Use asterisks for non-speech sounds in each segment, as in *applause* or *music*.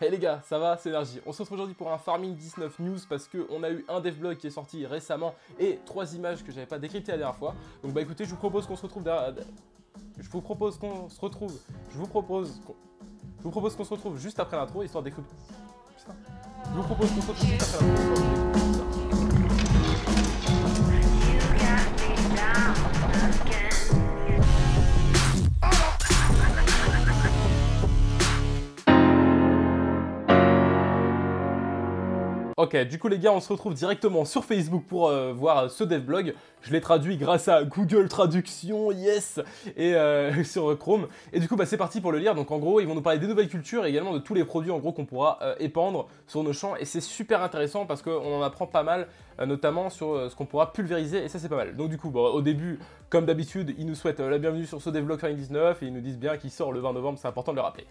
Hey les gars, ça va, c'est Energy. On se retrouve aujourd'hui pour un Farming 19 News parce qu'on a eu un devblog qui est sorti récemment et trois images que j'avais pas décryptées la dernière fois. Donc bah écoutez, je vous propose qu'on se retrouve derrière... Je vous propose qu'on se retrouve... Je vous propose qu'on... Je vous propose qu'on se retrouve juste après l'intro, histoire d'écouter... Je vous propose qu'on se retrouve juste après l'intro. Ok, du coup les gars, on se retrouve directement sur Facebook pour euh, voir euh, ce dev blog. Je l'ai traduit grâce à Google Traduction, yes Et euh, *laughs* sur Chrome. Et du coup, bah, c'est parti pour le lire. Donc en gros, ils vont nous parler des nouvelles cultures et également de tous les produits en gros qu'on pourra épandre sur nos champs. Et c'est super intéressant parce qu'on en apprend pas mal, notamment sur ce qu'on pourra pulvériser. Et ça, c'est pas mal. Donc du coup, bah, au début, comme d'habitude, ils nous souhaitent la bienvenue sur ce devlog 19 et ils nous disent bien qu'il sort le 20 novembre, c'est important de le rappeler.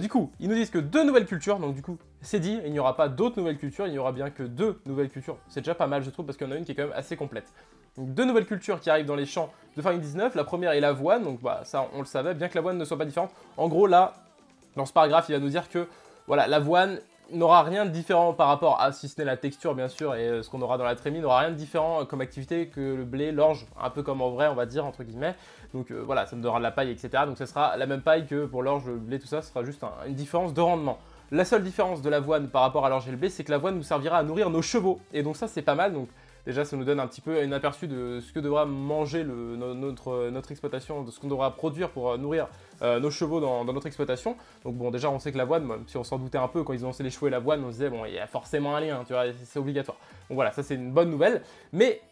du coup, ils nous disent que deux nouvelles cultures, donc du coup, c'est dit, il n'y aura pas d'autres nouvelles cultures, il n'y aura bien que deux nouvelles cultures. C'est déjà pas mal, je trouve, parce qu'on y en a une qui est quand même assez complète. Donc deux nouvelles cultures qui arrivent dans les champs de fin 2019. La première est l'avoine, donc bah, ça on le savait, bien que l'avoine ne soit pas différente. En gros, là, dans ce paragraphe, il va nous dire que voilà, l'avoine n'aura rien de différent par rapport à, si ce n'est la texture bien sûr, et euh, ce qu'on aura dans la trémie, n'aura rien de différent euh, comme activité que le blé, l'orge, un peu comme en vrai on va dire entre guillemets. Donc euh, voilà, ça me donnera de la paille, etc. Donc ça sera la même paille que pour l'orge, le blé, tout ça, ce sera juste une différence de rendement. La seule différence de l'avoine par rapport à l'orge c'est que l'avoine nous servira à nourrir nos chevaux. Et donc ça, c'est pas mal. Donc déjà, ça nous donne un petit peu un aperçu de ce que devra manger notre, notre, exploitation, de ce qu'on devra produire pour euh, nourrir euh, nos chevaux dans, dans, notre exploitation. Donc bon, déjà, on sait que l'avoine, même si on s'en doutait un peu, quand ils ont lancé les chevaux et l'avoine, on se disait, bon, il y a forcément un lien, tu vois, c'est obligatoire. Donc voilà, ça c'est une bonne nouvelle. Mais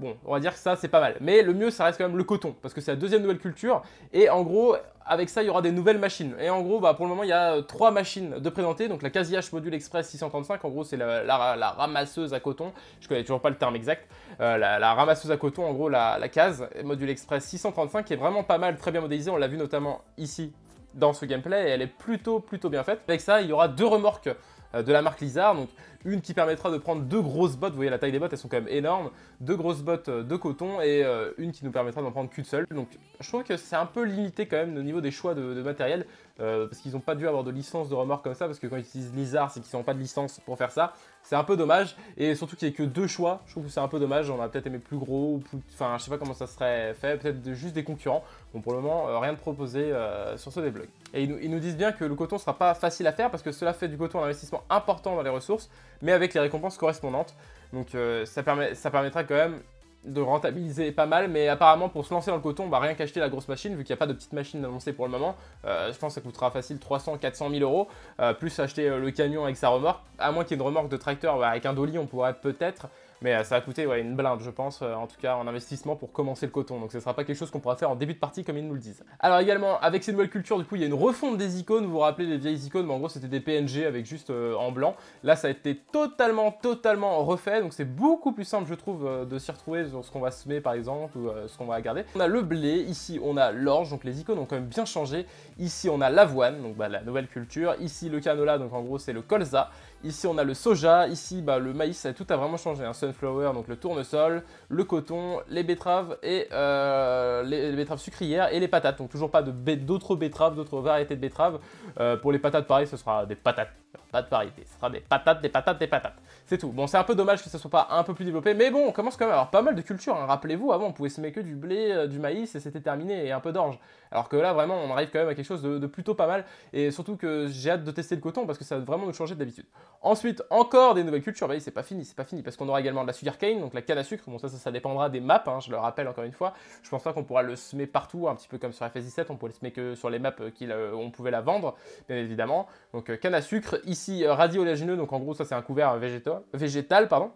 bon, on va dire que ça, c'est pas mal. Mais le mieux, ça reste quand même le coton, parce que c'est la deuxième nouvelle culture. Et en gros, avec ça, il y aura des nouvelles machines. Et en gros, bah, pour le moment, il y a euh, trois machines de présenter. Donc la Casillage Module Express 635, en gros, c'est la, ramasseuse à coton. Je connais toujours pas le terme exact. Euh, la, ramasseuse à coton, en gros, la, la case Module Express 635, qui est vraiment pas mal, très bien modélisée. On l'a vu notamment ici dans ce gameplay et elle est plutôt plutôt bien faite. Avec ça, il y aura deux remorques euh, de la marque Lizard. Donc une qui permettra de prendre deux grosses bottes, vous voyez la taille des bottes, elles sont quand même énormes, deux grosses bottes euh, de coton et euh, une qui nous permettra d'en prendre qu'une seule. Donc je trouve que c'est un peu limité quand même au niveau des choix de, matériel, parce qu'ils n'ont pas dû avoir de licence de remords comme ça, parce que quand ils utilisent Lizard, c'est qu'ils n'ont pas de licence pour faire ça. C'est un peu dommage. Et surtout qu'il n'y ait que deux choix. Je trouve que c'est un peu dommage. On a peut-être aimé plus gros Enfin, je sais pas comment ça serait fait. Peut-être juste des concurrents. Bon, pour le moment, euh, rien de proposé euh, sur ce blogs. Et ils nous, disent bien que le coton sera pas facile à faire parce que cela fait du coton un investissement important dans les ressources, mais avec les récompenses correspondantes. Donc euh, ça, permet, ça permettra quand même de rentabiliser pas mal, mais apparemment pour se lancer dans le coton, on va rien qu'acheter la grosse machine, vu qu'il n'y a pas de petite machine lancer pour le moment. Euh, je pense que ça coûtera facile 300, 400 000 euros, euh, plus acheter euh, le camion avec sa remorque, à moins qu'il y ait une remorque de tracteur bah, avec un dolly, on pourrait peut-être. Mais euh, ça a coûté une blinde, je pense, euh, en tout cas en investissement pour commencer le coton. Donc ce ne sera pas quelque chose qu'on pourra faire en début de partie comme ils nous le disent. Alors également, avec ces nouvelles cultures, du coup, il y a une refonte des icônes. Vous vous rappelez les vieilles icônes, mais en gros c'était des PNG avec juste euh, en blanc. Là, ça a été totalement, totalement refait. Donc c'est beaucoup plus simple, je trouve, de s'y retrouver sur ce qu'on va semer par exemple ou ce qu'on va garder. On a le blé, ici on a l'orge, donc les icônes ont quand même bien changé. Ici on a l'avoine, donc bah, la nouvelle culture. Ici le canola, donc en gros c'est le colza. Ici, on a le soja. Ici, bah, le maïs, tout a vraiment changé. Un hein. Sunflower, donc le tournesol, le coton, les betteraves et euh, les, betteraves sucrières et les patates. Donc toujours pas d'autres betteraves, d'autres variétés de betteraves. Euh, pour les patates, pareil, ce sera des patates. Pas de variété. Ce sera des patates, des patates, des patates. C'est tout. Bon, c'est un peu dommage que ça soit pas un peu plus développé, mais bon, on commence quand même à avoir pas mal de cultures. Hein. Rappelez-vous, avant, on pouvait semer que du blé, euh, du maïs, et c'était terminé, et un peu d'orge. Alors que là, vraiment, on arrive quand même à quelque chose de, plutôt pas mal, et surtout que j'ai hâte de tester le coton, parce que ça va vraiment nous changer d'habitude. Ensuite, encore des nouvelles cultures. Bah c'est pas fini, c'est pas fini, parce qu'on aura également de la cane, donc la canne à sucre. Bon, ça, ça, dépendra des maps, hein, je le rappelle encore une fois. Je pense pas qu'on pourra le semer partout, un petit peu comme sur FS17, on pourrait le semer que sur les maps euh, qu'on euh, pouvait la vendre, bien évidemment. Donc, canne à sucre, ici, oléagineux. donc en gros, ça, c'est un couvert végétal Végétal pardon.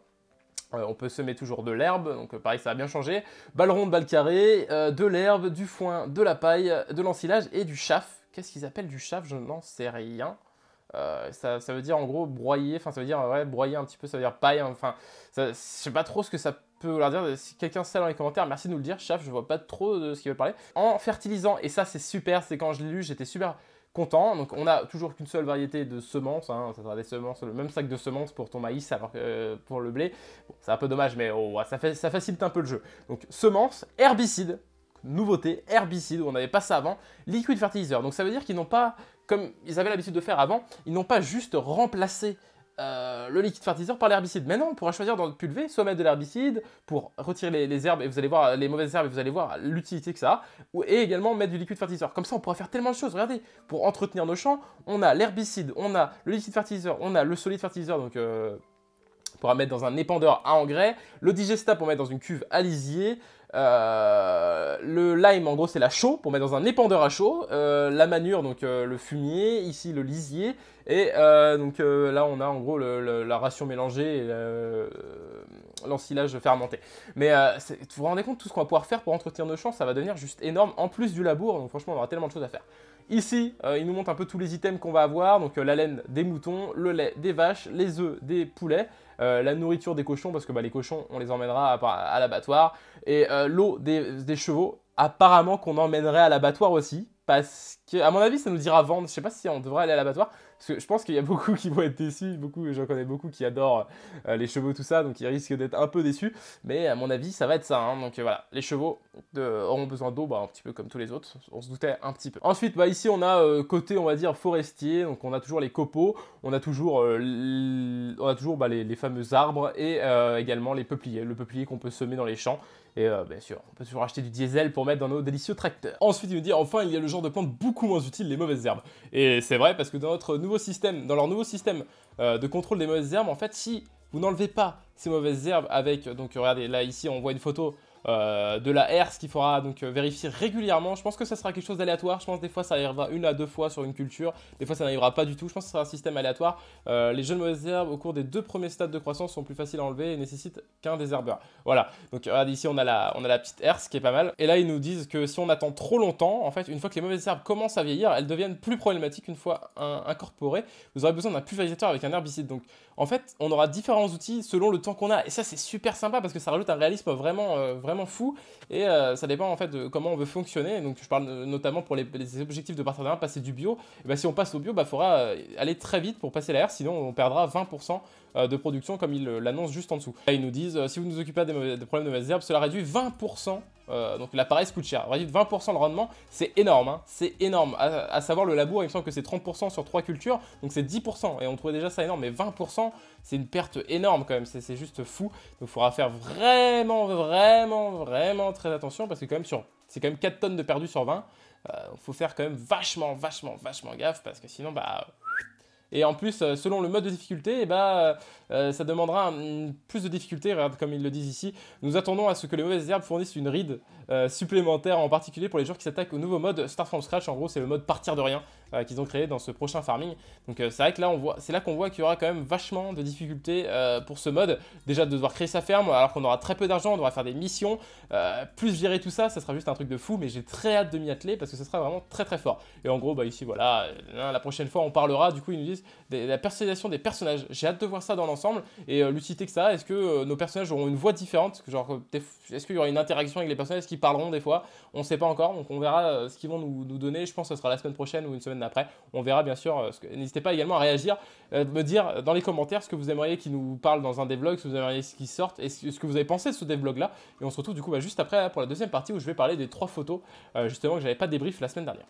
Euh, on peut semer toujours de l'herbe, donc euh, pareil, ça a bien changé. Balle ronde, balle carré euh, de l'herbe, du foin, de la paille, de l'ensilage et du chaff. Qu'est-ce qu'ils appellent du chaff Je n'en sais rien. Ça, ça, veut dire en gros broyer, enfin ça veut dire ouais, broyer un petit peu, ça veut dire paille, hein, enfin je sais pas trop ce que ça peut leur dire. Si quelqu'un sait dans les commentaires, merci de nous le dire. Chaff, je vois pas trop de ce qu'il veut parler. En fertilisant, et ça c'est super, c'est quand je l'ai lu, j'étais super content. Donc on a toujours qu'une seule variété de semences, hein. ça sera des semences, le même sac de semences pour ton maïs, alors que euh, pour le blé, bon, c'est un peu dommage, mais oh, ça, fait, ça facilite un peu le jeu. Donc semences, herbicides, nouveauté, herbicide, on n'avait pas ça avant, liquide fertilizer. Donc ça veut dire qu'ils n'ont pas, comme ils avaient l'habitude de faire avant, ils n'ont pas juste remplacé euh, le liquide fertilisant par l'herbicide. Mais non, on pourra choisir dans le pulvée, soit mettre de l'herbicide pour retirer les, herbes et vous allez voir les mauvaises herbes et vous allez voir l'utilité que ça a, et également mettre du liquide fertiliseur. Comme ça, on pourra faire tellement de choses. Regardez, pour entretenir nos champs, on a l'herbicide, on a le liquide fertiliseur, on a le solide fertiliseur, donc euh, on pourra mettre dans un épandeur à engrais, le digesta pour mettre dans une cuve à lisier. Euh, le lime, en gros, c'est la chaux pour mettre dans un épandeur à chaux euh, la manure, donc euh, le fumier, ici le lisier. Et donc là, on a en gros la ration mélangée et l'ensilage fermenté. Mais vous vous rendez compte, tout ce qu'on va pouvoir faire pour entretenir nos champs, ça va devenir juste énorme en plus du labour. Donc franchement, on aura tellement de choses à faire. Ici, euh, il nous montre un peu tous les items qu'on va avoir, donc euh, la laine des moutons, le lait des vaches, les œufs des poulets, euh, la nourriture des cochons, parce que bah, les cochons, on les emmènera à, l'abattoir, et l'eau des, des, chevaux, apparemment qu'on emmènerait à l'abattoir aussi, parce que, à mon avis, ça nous dira vendre, je sais pas si on devrait aller à l'abattoir, parce que je pense qu'il y a beaucoup qui vont être déçus, beaucoup, j'en connais beaucoup qui adorent euh, les chevaux, tout ça, donc ils risquent d'être un peu déçus. Mais à mon avis, ça va être ça. Hein. Donc euh, voilà, les chevaux auront besoin d'eau, bah, un petit peu comme tous les autres. On se doutait un petit peu. Ensuite, bah, ici, on a euh, côté, on va dire, forestier. Donc on a toujours les copeaux, on a toujours, on a toujours bah, les, les, fameux arbres et également les peupliers. Le peuplier qu'on peut semer dans les champs. Et euh, bien sûr, on peut toujours acheter du diesel pour mettre dans nos délicieux tracteurs. Ensuite, il nous dit enfin, il y a le genre de plantes beaucoup moins utile, les mauvaises herbes. Et c'est vrai parce que dans notre nouveau système, dans leur nouveau système euh, de contrôle des mauvaises herbes, en fait, si vous n'enlevez pas ces mauvaises herbes avec, donc regardez, là ici on voit une photo euh, de la herse ce qu'il faudra donc euh, vérifier régulièrement. Je pense que ça sera quelque chose d'aléatoire. Je pense des fois ça arrivera une à deux fois sur une culture, des fois ça n'arrivera pas du tout. Je pense que ce sera un système aléatoire. Euh, les jeunes mauvaises herbes au cours des deux premiers stades de croissance sont plus faciles à enlever et nécessitent qu'un désherbeur. Voilà. Donc regarde ici on a la, on a la petite herse qui est pas mal. Et là ils nous disent que si on attend trop longtemps, en fait, une fois que les mauvaises herbes commencent à vieillir, elles deviennent plus problématiques une fois incorporées. Vous aurez besoin d'un pulvérisateur avec un herbicide. Donc en fait, on aura différents outils selon le temps qu'on a. Et ça c'est super sympa parce que ça rajoute un réalisme vraiment, vraiment fou et euh, ça dépend en fait de comment on veut fonctionner. Donc je parle euh, notamment pour les, objectifs de partenariat, passer du bio. Et bah, si on passe au bio, il bah, faudra euh, aller très vite pour passer l'air, sinon on perdra 20% de production comme il l'annonce juste en dessous. Là, ils nous disent, si vous nous occupez des, des problèmes de mauvaises herbes, cela réduit 20% euh, donc l'appareil se coûte cher. dire 20% de rendement, c'est énorme, hein. c'est énorme. À, savoir le labour, il me semble que c'est 30% sur 3 cultures, donc c'est 10%, et on trouvait déjà ça énorme, mais 20%, c'est une perte énorme quand même, c'est juste fou. Donc il faudra faire vraiment, vraiment, vraiment très attention, parce que quand même sur... C'est quand même 4 tonnes de perdu sur 20. Il euh, faut faire quand même vachement, vachement, vachement gaffe, parce que sinon, bah, et en plus, euh, selon le mode de difficulté, eh ben, euh, euh, ça demandera plus de difficultés, comme ils le disent ici. Nous attendons à ce que les mauvaises herbes fournissent une ride supplémentaire, en particulier pour les joueurs qui s'attaquent au nouveau mode Start from Scratch. En gros, c'est le mode partir de rien. Euh, qu'ils ont créé dans ce prochain farming. Donc euh, c'est vrai que là on voit, c'est là qu'on voit qu'il y aura quand même vachement de difficultés euh, pour ce mode. Déjà de devoir créer sa ferme alors qu'on aura très peu d'argent, on devra faire des missions, plus gérer tout ça, ça sera juste un truc de fou. Mais j'ai très hâte de m'y atteler parce que ça sera vraiment très très fort. Et en gros bah ici voilà, la prochaine fois on parlera du coup ils nous disent de la personnalisation des personnages. J'ai hâte de voir ça dans l'ensemble et l'utilité que ça. Est-ce que nos personnages auront une voix différente, genre est-ce qu'il y aura une interaction avec les personnages qui parleront des fois On sait pas encore, donc on verra ce qu'ils vont nous, nous donner. Je pense que ce sera la semaine prochaine ou une semaine après, On verra bien sûr. Euh, n'hésitez pas également à réagir, euh, me dire euh, dans les commentaires ce que vous aimeriez qu'il nous parle dans un devlog, ce que vous aimeriez qu'il sorte, et ce que vous avez pensé de ce devlog-là. Et on se retrouve du coup bah, juste après hein, pour la deuxième partie où je vais parler des trois photos justement que j'avais pas débrief la semaine dernière.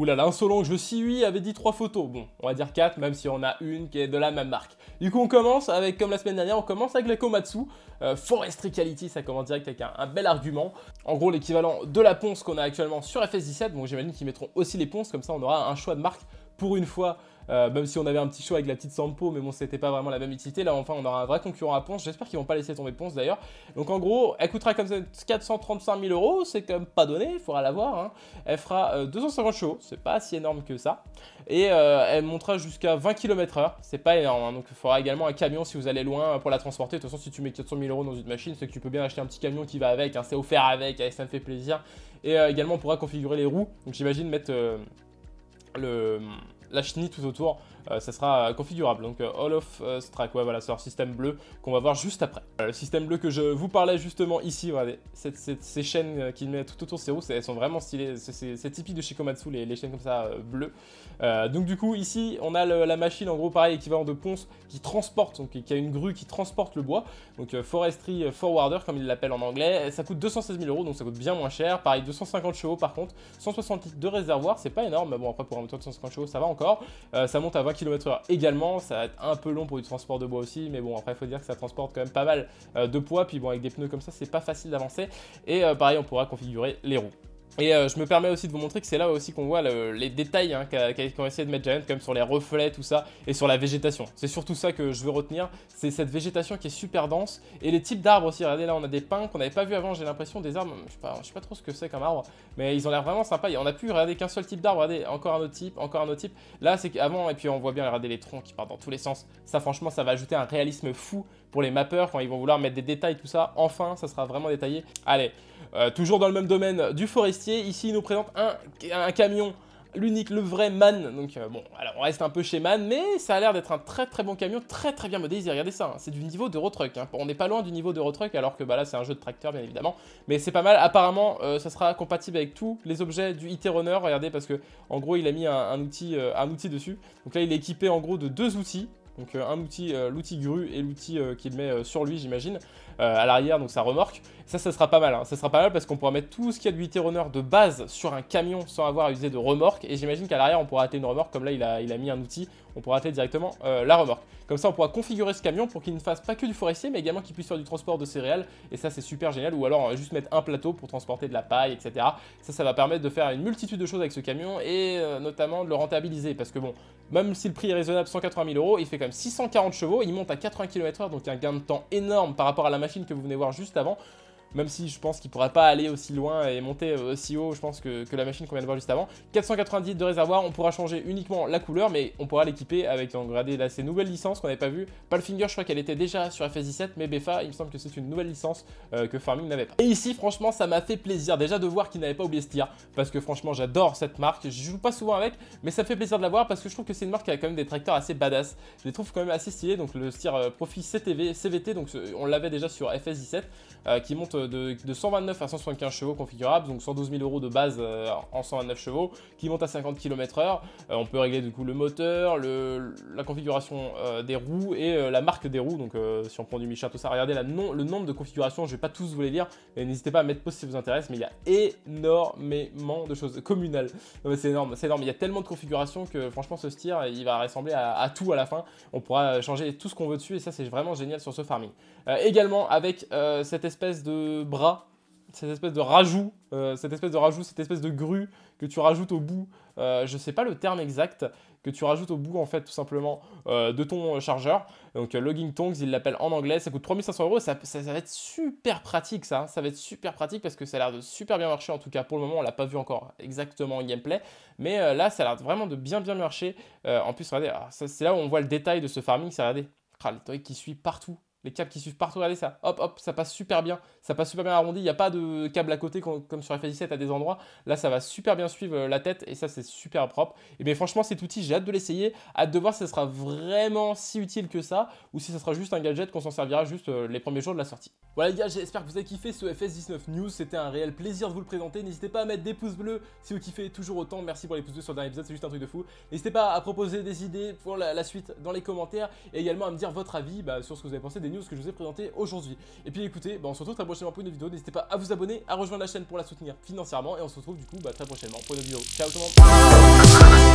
Oulala, là que je suis, oui, avait dit trois photos. Bon, on va dire quatre, même si on a une qui est de la même marque. Du coup, on commence avec, comme la semaine dernière, on commence avec les Komatsu. Euh, Forestry Quality, ça commence direct avec un, bel argument. En gros, l'équivalent de la ponce qu'on a actuellement sur FS17. Bon, j'imagine qu'ils mettront aussi les ponces, comme ça on aura un choix de marque pour une fois euh, même si on avait un petit show avec la petite Sampo, mais bon, c'était pas vraiment la même utilité. Là, enfin, on aura un vrai concurrent à Ponce. J'espère qu'ils vont pas laisser tomber Ponce d'ailleurs. Donc, en gros, elle coûtera comme ça 435 000 euros. C'est quand même pas donné, il faudra l'avoir hein. Elle fera 250 euh, chevaux, c'est pas si énorme que ça. Et euh, elle montera jusqu'à 20 km/h. C'est pas énorme, hein. donc il faudra également un camion si vous allez loin pour la transporter. De toute façon, si tu mets 400 000 euros dans une machine, c'est que tu peux bien acheter un petit camion qui va avec. Hein. C'est offert avec, ça me fait plaisir. Et également, on pourra configurer les roues. Donc, j'imagine mettre le la chenille tout autour. Euh, ça sera euh, configurable. Donc euh, All of Strike, ouais, voilà, c'est leur système bleu qu'on va voir juste après. le système bleu que je vous parlais justement ici, regardez, ces chaînes qu'il met tout autour ses roues, elles sont vraiment stylées. C'est typique de Shikomatsu, les, les chaînes comme ça bleues. donc du coup, ici, on a la machine, en gros, pareil, équivalent de ponce, qui transporte, donc qui a une grue qui transporte le bois. Donc Forestry Forwarder, comme il l'appelle en anglais. Ça coûte 216 000 euros, donc ça coûte bien moins cher. Pareil, 250 chevaux par contre. 160 litres de réservoir, c'est pas énorme, mais bon, après, pour un moteur de 150 chevaux, ça va encore. ça monte à km/h également. Ça va être un peu long pour du transport de bois aussi, mais bon, après, il faut dire que ça transporte quand même pas mal euh, de poids. Puis bon, avec des pneus comme ça, c'est pas facile d'avancer. Et euh, pareil, on pourra configurer les roues. Et euh, je me permets aussi de vous montrer que c'est là aussi qu'on voit les détails hein, qu'ont essayé de mettre Giant, comme sur les reflets, tout ça, et sur la végétation. C'est surtout ça que je veux retenir, c'est cette végétation qui est super dense, et les types d'arbres aussi. Regardez là, on a des pins qu'on n'avait pas vu avant, j'ai l'impression, des arbres, je sais, pas, sais pas trop ce que c'est comme arbre, mais ils ont l'air vraiment sympas. Et on a pu regarder qu'un seul type d'arbre, regardez, encore un autre type, encore un autre type. Là, c'est qu'avant, et puis on voit bien, regardez les troncs qui partent dans tous les sens. Ça, franchement, ça va ajouter un réalisme fou pour les mappeurs, quand ils vont vouloir mettre des détails, tout ça, enfin, ça sera vraiment détaillé. Allez, euh, toujours dans le même domaine du forestier, ici, il nous présente un, camion l'unique, le vrai Man. Donc euh, bon, alors on reste un peu chez Man, mais ça a l'air d'être un très très bon camion, très très bien modélisé. Regardez ça, hein. c'est du niveau de Truck. Hein. On n'est pas loin du niveau de Truck alors que bah, là c'est un jeu de tracteur bien évidemment. Mais c'est pas mal, apparemment euh, ça sera compatible avec tous les objets du IT Runner. Regardez, parce que en gros il a mis un, outil, un outil dessus. Donc là il est équipé en gros de deux outils. Donc euh, un outil, euh, l'outil grue et l'outil euh, qu'il met sur lui, j'imagine, à l'arrière, donc sa remorque. Ça, ça sera pas mal. Hein. Ça sera pas mal parce qu'on pourra mettre tout ce qu'il y a de Runner de base sur un camion sans avoir à user de remorque. Et j'imagine qu'à l'arrière, on pourra attaquer une remorque comme là, il il a mis un outil on pourra atteler directement euh, la remorque. Comme ça, on pourra configurer ce camion pour qu'il ne fasse pas que du forestier, mais également qu'il puisse faire du transport de céréales. Et ça, c'est super génial. Ou alors, euh, juste mettre un plateau pour transporter de la paille, etc. Ça, ça va permettre de faire une multitude de choses avec ce camion et euh, notamment de le rentabiliser. Parce que bon, même si le prix est raisonnable, 180 000 euros, il fait quand même 640 chevaux, il monte à 80 km/h, donc un gain de temps énorme par rapport à la machine que vous venez voir juste avant même si je pense qu'il pourra pas aller aussi loin et monter euh, aussi haut, je pense, que, la machine qu'on vient de voir juste avant. 490 de réservoir, on pourra changer uniquement la couleur, mais on pourra l'équiper avec, un gradé là, ces nouvelles licences qu'on n'avait pas vu, Palfinger, je crois qu'elle était déjà sur FS17, mais Befa il me semble que c'est une nouvelle licence euh, que Farming n'avait pas. Et ici, franchement, ça m'a fait plaisir déjà de voir qu'il n'avait pas oublié ce tir, parce que franchement, j'adore cette marque, je joue pas souvent avec, mais ça fait plaisir de la voir, parce que je trouve que c'est une marque qui a quand même des tracteurs assez badass. Je les trouve quand même assez stylés, donc le tir euh, Profi CVT, donc on l'avait déjà sur FS17, qui monte euh, de, 129 à 175 chevaux configurables, donc 112 000 euros de base euh, en 129 chevaux, qui monte à 50 km/h. Euh, on peut régler du coup le moteur, le, la configuration des roues et la marque des roues. Donc si on prend du Michelin, tout ça, regardez la non, le nombre de configurations, je vais pas tous vous les lire, et n'hésitez pas à mettre pause si ça vous intéresse, mais il y a énormément de choses communales. C'est énorme, c'est énorme, il y a tellement de configurations que franchement ce steer, il va ressembler à tout à la fin. On pourra changer tout ce qu'on veut dessus et ça c'est vraiment génial sur ce farming. également avec cette espèce de bras, cette espèce de rajout, euh, cette espèce de rajout, cette espèce de grue que tu rajoutes au bout, euh, je sais pas le terme exact, que tu rajoutes au bout en fait tout simplement euh, de ton chargeur. Donc Logging Tongs, ils l'appellent en anglais, ça coûte 3500 euros, ça, ça, va être super pratique ça, hein. ça va être super pratique parce que ça a l'air de super bien marcher, en tout cas pour le moment on l'a pas vu encore exactement en gameplay, mais là ça a l'air vraiment de bien bien marcher. en plus regardez, ah, c'est là où on voit le détail de ce farming, c'est regardez, des les qui suit partout, les câbles qui suivent partout, regardez ça, hop hop, ça passe super bien, ça passe super bien arrondi, il n'y a pas de câble à côté comme sur fs 17 à des endroits, là ça va super bien suivre euh, la tête et ça c'est super propre. Et bien franchement cet outil, j'ai hâte de l'essayer, hâte de voir si ça sera vraiment si utile que ça ou si ça sera juste un gadget qu'on s'en servira juste euh, les premiers jours de la sortie. Voilà les gars, j'espère que vous avez kiffé ce FS19 News, c'était un réel plaisir de vous le présenter, n'hésitez pas à mettre des pouces bleus si vous kiffez toujours autant, merci pour les pouces bleus sur le dernier épisode, c'est juste un truc de fou. N'hésitez pas à proposer des idées pour la, suite dans les commentaires et également à me dire votre avis bah, sur ce que vous avez pensé des news que je vous ai présenté aujourd'hui. Et puis écoutez, bah, on se retrouve très prochainement pour une vidéo. N'hésitez pas à vous abonner, à rejoindre la chaîne pour la soutenir financièrement. Et on se retrouve du coup bah, très prochainement pour une vidéo. Ciao tout le monde